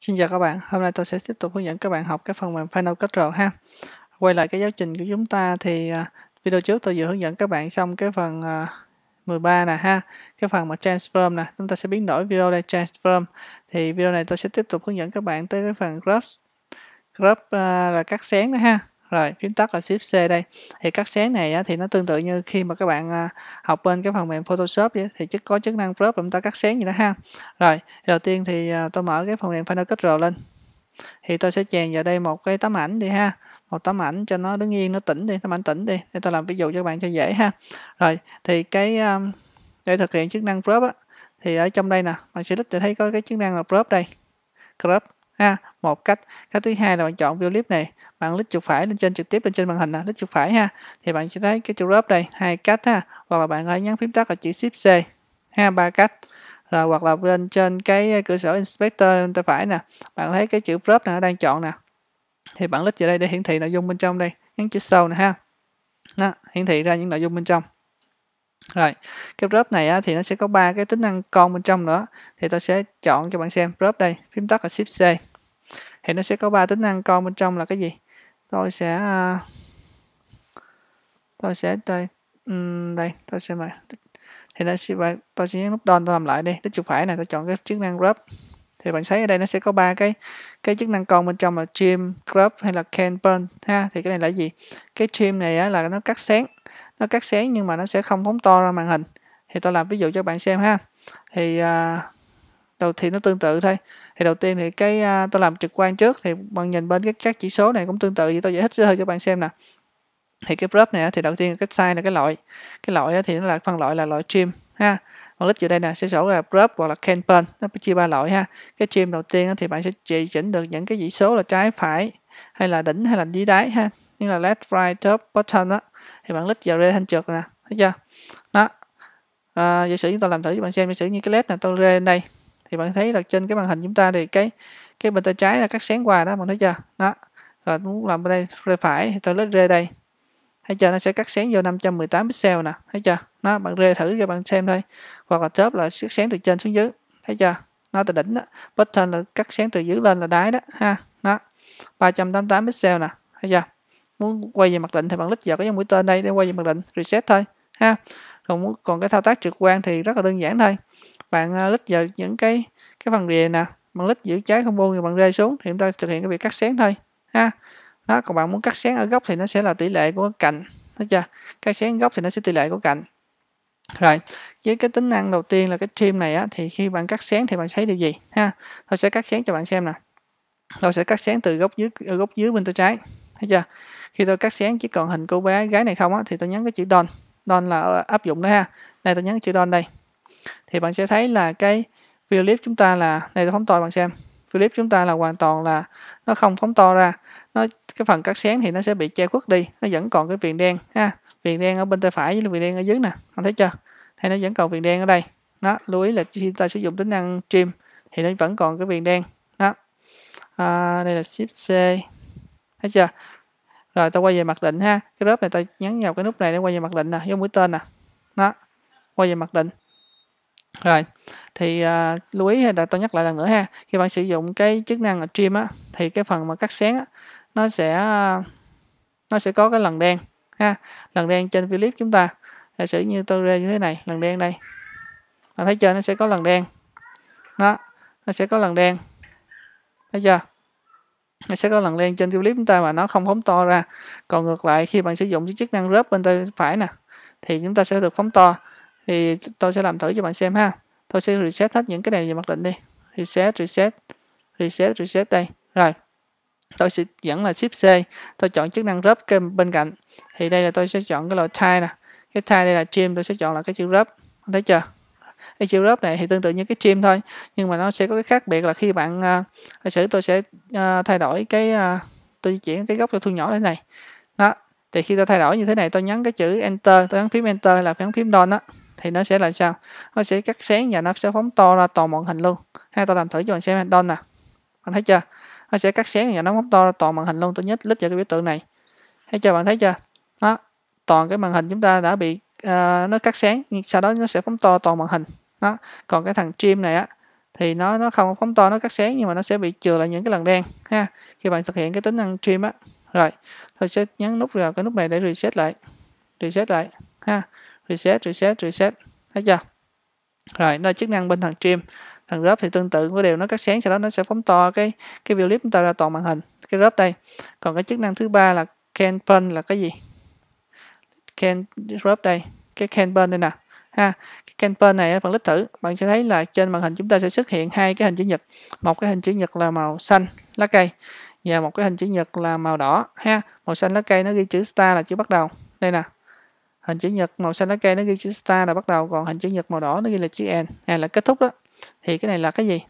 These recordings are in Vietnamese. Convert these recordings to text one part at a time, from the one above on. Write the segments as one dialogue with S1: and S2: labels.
S1: Xin chào các bạn, hôm nay tôi sẽ tiếp tục hướng dẫn các bạn học cái phần mềm Final Cut rồi ha. Quay lại cái giáo trình của chúng ta thì à, video trước tôi vừa hướng dẫn các bạn xong cái phần 13 à, nè ha, cái phần mà transform nè, chúng ta sẽ biến đổi video đây transform. Thì video này tôi sẽ tiếp tục hướng dẫn các bạn tới cái phần crop. Crop à, là cắt sáng nữa ha rồi phím tắt là Shift C đây thì cắt xén này á, thì nó tương tự như khi mà các bạn à, học bên cái phần mềm Photoshop vậy thì chức có chức năng crop chúng ta cắt xén gì đó ha rồi đầu tiên thì à, tôi mở cái phần mềm Final Cut Pro lên thì tôi sẽ chèn vào đây một cái tấm ảnh đi ha một tấm ảnh cho nó đứng yên nó tĩnh đi tấm ảnh tĩnh đi để tôi làm ví dụ cho các bạn cho dễ ha rồi thì cái à, để thực hiện chức năng crop á, thì ở trong đây nè bạn sẽ click để thấy có cái chức năng là crop đây crop ha một cách cách thứ hai là bạn chọn view clip này bạn click chuột phải lên trên trực tiếp lên trên màn hình là click chuột phải ha thì bạn sẽ thấy cái chuột drop đây hai cách ha hoặc là bạn có nhấn phím tắt là chữ shift C ha ba cách rồi hoặc là lên trên cái ờ, cửa sổ inspector bên tay phải nè bạn thấy cái chữ drop này đang chọn nè thì bạn click vào đây để hiển thị nội dung bên trong đây nhấn chữ sâu nè ha đó, hiển thị ra những nội dung bên trong rồi cái prop này á, thì nó sẽ có ba cái tính năng con bên trong nữa thì tôi sẽ chọn cho bạn xem prop đây phím tắt là shift C thì nó sẽ có ba tính năng con bên trong là cái gì tôi sẽ à, tôi sẽ đây đây tôi sẽ mà thì nó sẽ tôi sẽ nhấn nút down tôi làm lại đi nó chuột phải này tôi chọn cái chức năng group thì bạn thấy ở đây nó sẽ có ba cái cái chức năng con bên trong là trim group hay là can burn ha thì cái này là gì cái trim này á, là nó cắt sáng nó cắt sáng nhưng mà nó sẽ không phóng to ra màn hình thì tôi làm ví dụ cho bạn xem ha thì uh, đầu thì nó tương tự thôi thì đầu tiên thì cái à, tôi làm trực quan trước thì bạn nhìn bên các các chỉ số này cũng tương tự vậy tôi giải thích sơ hơi cho bạn xem nè thì cái prop này thì đầu tiên cái size là cái loại cái loại thì nó là phân loại là loại trim ha còn list dưới đây nè sẽ sổ là prop hoặc là campaign nó chia ba loại ha cái trim đầu tiên thì bạn sẽ chỉ chỉnh được những cái chỉ số là trái phải hay là đỉnh hay là dưới đáy ha như là left right top bottom đó thì bạn click vào đây thanh trượt nè thấy chưa đó à, giả sử chúng ta làm thử cho bạn xem giả sử như cái led này tôi rê lên đây thì bạn thấy là trên cái màn hình chúng ta thì cái cái bên tay trái là các sáng qua đó bạn thấy chưa đó rồi muốn làm bên đây rê phải thì tôi lấy rê đây thấy chưa nó sẽ cắt sáng vô 518 pixel nè thấy chưa nó bạn rê thử cho bạn xem thôi hoặc là chớp là cắt sáng từ trên xuống dưới thấy chưa nó từ đỉnh đó button là cắt sáng từ dưới lên là đáy đó ha nó 388 pixel nè thấy chưa muốn quay về mặt định thì bạn lít vào cái dòng mũi tên đây để quay về mặt định reset thôi ha còn muốn còn cái thao tác trực quan thì rất là đơn giản thôi bạn à, lít vào những cái cái phần rìa nè bạn lít giữ trái combo rồi bạn rơi xuống thì chúng ta thực hiện cái việc cắt xén thôi ha đó còn bạn muốn cắt xén ở góc thì nó sẽ là tỷ lệ của cạnh thấy chưa cắt xén góc thì nó sẽ tỷ lệ của cạnh rồi với cái tính năng đầu tiên là cái trim này á, thì khi bạn cắt xén thì bạn thấy điều gì ha tôi sẽ cắt xén cho bạn xem nè tôi sẽ cắt xén từ góc dưới góc dưới bên tay trái thấy chưa khi tôi cắt xén chỉ còn hình cô bé gái này không á, thì tôi nhấn cái chữ don don là ờ, áp dụng đó ha đây tôi nhấn chữ don đây thì bạn sẽ thấy là cái view clip chúng ta là này là phóng to bạn xem view clip chúng ta là hoàn toàn là nó không phóng to ra nó cái phần cắt sáng thì nó sẽ bị che khuất đi nó vẫn còn cái viền đen ha viền đen ở bên tay phải với viền đen ở dưới nè bạn thấy chưa thì nó vẫn còn viền đen ở đây đó lưu ý là khi chúng ta sử dụng tính năng trim thì nó vẫn còn cái viền đen đó à, đây là shift c thấy chưa rồi ta quay về mặt định ha cái lớp này ta nhấn vào cái nút này để quay về mặt định nè vô mũi tên nè đó quay về mặt định rồi thì uh, lưu ý hay là tôi nhắc lại lần nữa ha khi bạn sử dụng cái chức năng ở trim á thì cái phần mà cắt sáng á, nó sẽ à, nó sẽ có cái lần đen ha lần đen trên clip chúng ta giả sử như tôi ra như thế này lần đen đây bạn thấy chưa nó sẽ có lần đen đó nó sẽ có lần đen thấy chưa nó sẽ có lần đen trên clip chúng ta mà nó không phóng to ra còn ngược lại khi bạn sử dụng cái chức năng rớp bên tay phải nè thì chúng ta sẽ được phóng to thì tôi sẽ làm thử cho bạn xem ha tôi sẽ reset hết những cái này về mặc định đi reset reset reset reset đây rồi tôi sẽ dẫn là ship C tôi chọn chức năng rớp bên cạnh thì đây là tôi sẽ chọn cái loại tile nè cái tile đây là trim tôi sẽ chọn là cái chữ rớp thấy chưa cái chữ rớp này thì tương tự như cái trim thôi nhưng mà nó sẽ có cái khác biệt là khi bạn uh, sử tôi sẽ uh, thay đổi cái uh, tôi chuyển cái góc cho thu nhỏ thế này đó thì khi tôi thay đổi như thế này tôi nhấn cái chữ enter tôi nhấn phím enter hay là nhấn phím down đó thì nó sẽ là sao nó sẽ cắt sáng và nó sẽ phóng to ra toàn màn hình luôn hay tôi làm thử cho bạn xem hành đơn nè bạn thấy chưa nó sẽ cắt sáng và nó phóng to ra toàn màn hình luôn tôi nhất lít cho cái biểu tượng này thấy chưa bạn thấy chưa đó toàn cái màn hình chúng ta đã bị uh, nó cắt sáng sau đó nó sẽ phóng to toàn màn hình đó còn cái thằng trim này á thì nó nó không phóng to nó cắt sáng nhưng mà nó sẽ bị trừ lại những cái lần đen ha khi bạn thực hiện cái tính năng trim á rồi tôi sẽ nhấn nút vào cái nút này để reset lại reset lại ha reset reset reset thấy chưa rồi nó là chức năng bên thằng trim thằng rớp thì tương tự với điều nó cắt sáng sau đó nó sẽ phóng to cái cái video clip chúng ta ra toàn màn hình cái rớp đây còn cái chức năng thứ ba là can pan là cái gì can rớp đây cái can pan đây nè ha cái can pan này phần click thử bạn sẽ thấy là trên màn hình chúng ta sẽ xuất hiện hai cái hình chữ nhật một cái hình chữ nhật là màu xanh lá cây và một cái hình chữ nhật là màu đỏ ha màu xanh lá cây nó ghi chữ star là chữ bắt đầu đây nè hình chữ nhật màu xanh lá cây nó ghi chữ star là bắt đầu còn hình chữ nhật màu đỏ nó ghi là chữ end hay là kết thúc đó thì cái này là cái gì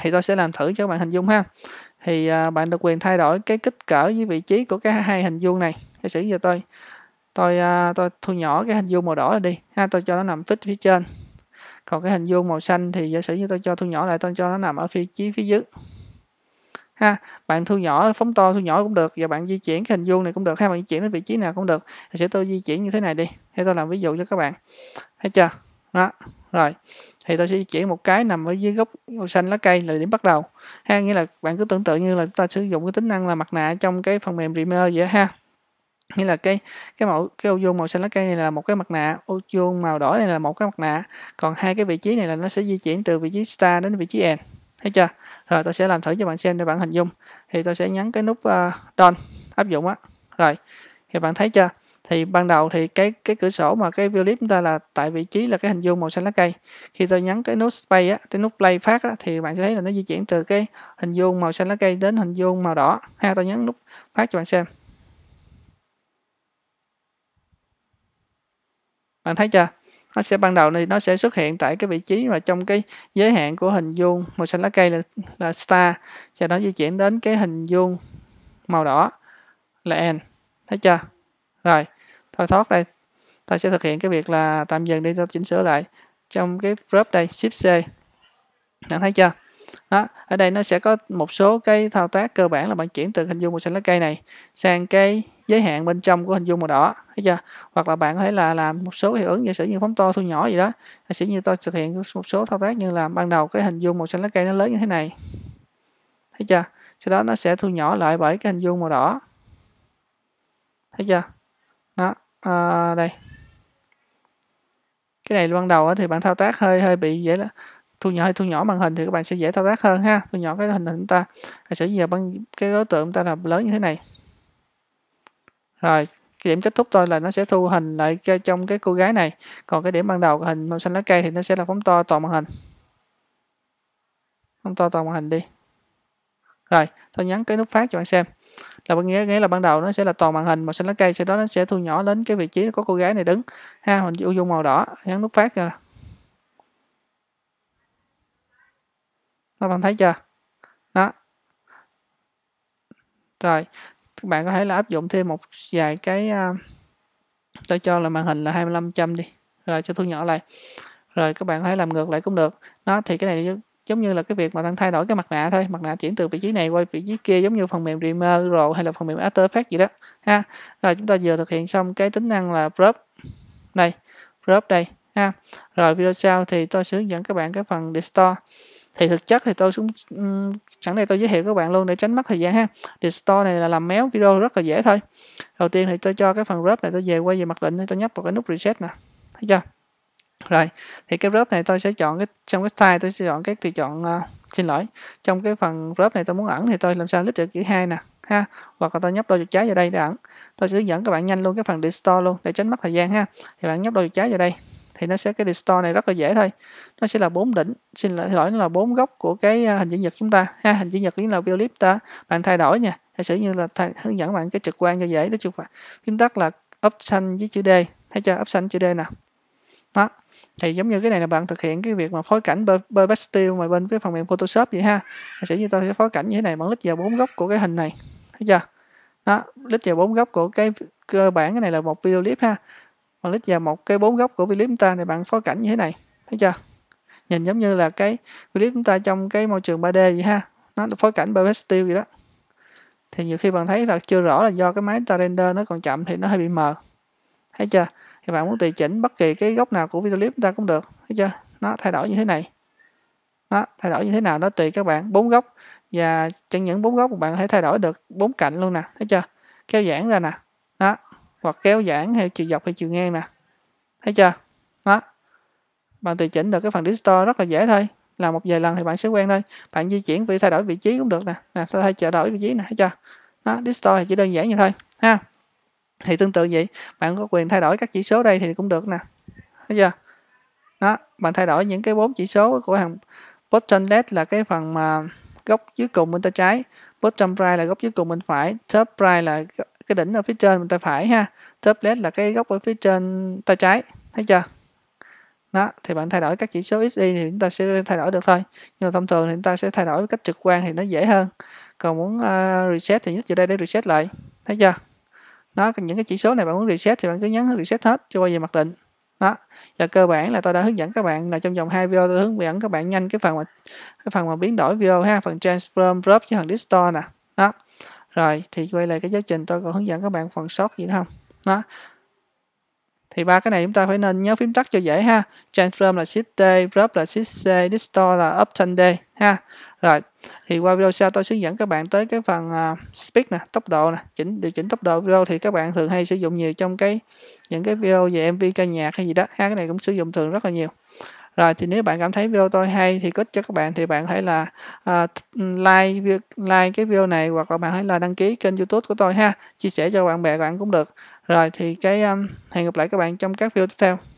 S1: thì tôi sẽ làm thử cho các bạn hình dung ha thì à, bạn được quyền thay đổi cái kích cỡ với vị trí của cái hai hình vuông này giả sử giờ tôi tôi à, tôi thu nhỏ cái hình vuông màu đỏ này đi ha tôi cho nó nằm phích phía trên còn cái hình vuông màu xanh thì giả sử như tôi cho thu nhỏ lại tôi cho nó nằm ở phía phía dưới ha bạn thu nhỏ phóng to thu nhỏ cũng được và bạn di chuyển cái hình vuông này cũng được hay bạn di chuyển đến vị trí nào cũng được thì sẽ tôi di chuyển như thế này đi thì tôi làm ví dụ cho các bạn thấy chưa đó rồi thì tôi sẽ di chuyển một cái nằm ở dưới gốc màu xanh lá cây là điểm bắt đầu ha nghĩa là bạn cứ tưởng tượng như là chúng ta sử dụng cái tính năng là mặt nạ trong cái phần mềm Dreamer vậy ha như là cái cái mẫu cái ô vuông màu xanh lá cây này là một cái mặt nạ ô vuông màu đỏ này là một cái mặt nạ còn hai cái vị trí này là nó sẽ di chuyển từ vị trí star đến vị trí end thấy chưa rồi tôi sẽ làm thử cho bạn xem để bạn hình dung thì tôi sẽ nhấn cái nút uh, done áp dụng á rồi thì bạn thấy chưa thì ban đầu thì cái cái cửa sổ mà cái view clip chúng ta là tại vị trí là cái hình vuông màu xanh lá cây khi tôi nhấn cái nút space á cái nút play phát á thì bạn sẽ thấy là nó di chuyển từ cái hình vuông màu xanh lá cây đến hình vuông màu đỏ ha tôi nhấn nút phát cho bạn xem bạn thấy chưa nó sẽ ban đầu này nó sẽ xuất hiện tại cái vị trí mà trong cái giới hạn của hình vuông màu xanh lá cây là, là star sau đó di chuyển đến cái hình vuông màu đỏ là n thấy chưa rồi thôi thoát đây ta sẽ thực hiện cái việc là tạm dừng đi cho chỉnh sửa lại trong cái group đây shift c bạn thấy chưa đó. ở đây nó sẽ có một số cái thao tác cơ bản là bạn chuyển từ hình dung màu xanh lá cây này sang cái giới hạn bên trong của hình dung màu đỏ thấy chưa hoặc là bạn có thể là làm một số hiệu ứng giả sử như phóng to thu nhỏ gì đó giả sử như tôi thực hiện một số thao tác như là ban đầu cái hình dung màu xanh lá cây nó lớn như thế này thấy chưa sau đó nó sẽ thu nhỏ lại bởi cái hình dung màu đỏ thấy chưa đó à, đây cái này ban đầu thì bạn thao tác hơi hơi bị dễ là thu nhỏ hay thu nhỏ màn hình thì các bạn sẽ dễ thao tác hơn ha thu nhỏ cái hình hình ta sẽ giờ bằng cái đối tượng chúng ta là lớn như thế này rồi cái điểm kết thúc thôi là nó sẽ thu hình lại cho trong cái cô gái này còn cái điểm ban đầu hình màu xanh lá cây thì nó sẽ là phóng to toàn màn hình phóng to toàn màn hình đi rồi tôi nhấn cái nút phát cho bạn xem là bạn nghĩa nghĩa là ban đầu nó sẽ là toàn màn hình màu xanh lá cây sau đó nó sẽ thu nhỏ đến cái vị trí có cô gái này đứng ha mình ưu dung màu đỏ nhấn nút phát rồi các bạn thấy chưa đó rồi các bạn có thể là áp dụng thêm một vài cái à, tôi cho là màn hình là 25 trăm đi rồi cho thu nhỏ lại rồi các bạn có thể làm ngược lại cũng được nó thì cái này giống như là cái việc mà đang thay đổi cái mặt nạ thôi mặt nạ chuyển từ vị trí này qua vị trí kia giống như phần mềm Dreamer rồi hay là phần mềm After Effects gì đó ha rồi chúng ta vừa thực hiện xong cái tính năng là crop đây crop đây ha rồi video sau thì tôi sẽ hướng dẫn các bạn cái phần distort thì thực chất thì tôi cũng um, sẵn đây tôi giới thiệu các bạn luôn để tránh mất thời gian ha thì store này là làm méo video rất là dễ thôi đầu tiên thì tôi cho cái phần rớp này tôi về quay về mặc định thì tôi nhấp vào cái nút reset nè thấy chưa rồi thì cái rớp này tôi sẽ chọn cái trong cái style tôi sẽ chọn cái tùy chọn uh, xin lỗi trong cái phần rớp này tôi muốn ẩn thì tôi làm sao click được chữ hai nè ha hoặc là tôi nhấp đôi chuột trái vào đây để ẩn tôi sẽ hướng dẫn các bạn nhanh luôn cái phần distort luôn để tránh mất thời gian ha thì bạn nhấp đôi chuột trái vào đây thì nó sẽ cái distort này rất là dễ thôi nó sẽ là bốn đỉnh xin lỗi nó là bốn góc của cái à, hình chữ nhật chúng ta ha hình chữ nhật lý là view ta bạn thay đổi nha giả sử như là thay, hướng dẫn bạn cái trực quan cho dễ đó chứ phải phím tắt là option với chữ d thấy chưa option chữ d nào đó thì giống như cái này là bạn thực hiện cái việc mà phối cảnh bơ pastel mà bên cái phần mềm photoshop vậy ha giả sử như tôi sẽ phối cảnh như thế này bạn lít vào bốn góc của cái hình này thấy chưa đó lít vào bốn góc của cái cơ bản cái này là một video clip ha mà lít vào một cái bốn góc của clip chúng ta thì bạn phó cảnh như thế này thấy chưa nhìn giống như là cái clip chúng ta trong cái môi trường 3D gì ha nó phối cảnh perspective gì đó thì nhiều khi bạn thấy là chưa rõ là do cái máy ta render nó còn chậm thì nó hơi bị mờ thấy chưa thì bạn muốn tùy chỉnh bất kỳ cái góc nào của video clip chúng ta cũng được thấy chưa nó thay đổi như thế này nó thay đổi như thế nào đó tùy các bạn bốn góc và chẳng những bốn góc bạn có thể thay đổi được bốn cạnh luôn nè thấy chưa kéo giãn ra nè đó hoặc kéo giãn theo chiều dọc hay chiều ngang nè thấy chưa đó bạn tùy chỉnh được cái phần distort rất là dễ thôi làm một vài lần thì bạn sẽ quen thôi bạn di chuyển vì thay đổi vị trí cũng được nè nè thay trở đổi vị trí nè thấy chưa đó distort thì chỉ đơn giản như thôi ha thì tương tự vậy bạn có quyền thay đổi các chỉ số đây thì cũng được nè thấy chưa đó bạn thay đổi những cái bốn chỉ số của hàng bottom left là cái phần mà góc dưới cùng bên tay trái bottom right là góc dưới cùng bên phải top right là cái đỉnh ở phía trên bên tay phải ha top left là cái góc ở phía trên tay trái thấy chưa đó thì bạn thay đổi các chỉ số xy thì chúng ta sẽ thay đổi được thôi nhưng mà thông thường thì chúng ta sẽ thay đổi cách trực quan thì nó dễ hơn còn muốn uh, reset thì nhấn vào đây để reset lại thấy chưa nó những cái chỉ số này bạn muốn reset thì bạn cứ nhấn reset hết cho bao giờ mặc định đó và cơ bản là tôi đã hướng dẫn các bạn là trong vòng hai video tôi hướng dẫn các bạn nhanh cái phần mà cái phần mà biến đổi video ha phần transform drop với phần distort nè đó rồi thì quay lại cái giáo trình tôi còn hướng dẫn các bạn phần sót gì nữa không đó thì ba cái này chúng ta phải nên nhớ phím tắt cho dễ ha transform là shift d drop là shift c distort là option d ha rồi thì qua video sau tôi sẽ dẫn các bạn tới cái phần uh, speed nè tốc độ nè chỉnh điều chỉnh tốc độ video thì các bạn thường hay sử dụng nhiều trong cái những cái video về mv ca nhạc hay gì đó ha cái này cũng sử dụng thường rất là nhiều rồi thì nếu bạn cảm thấy video tôi hay thì có cho các bạn thì bạn hãy là uh, like like cái video này hoặc là bạn hãy là đăng ký kênh youtube của tôi ha chia sẻ cho bạn bè bạn cũng được rồi thì cái um, hẹn gặp lại các bạn trong các video tiếp theo